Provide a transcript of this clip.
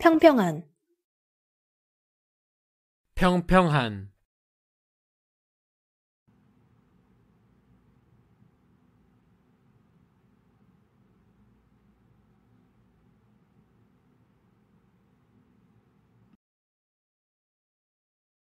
평평한 평평한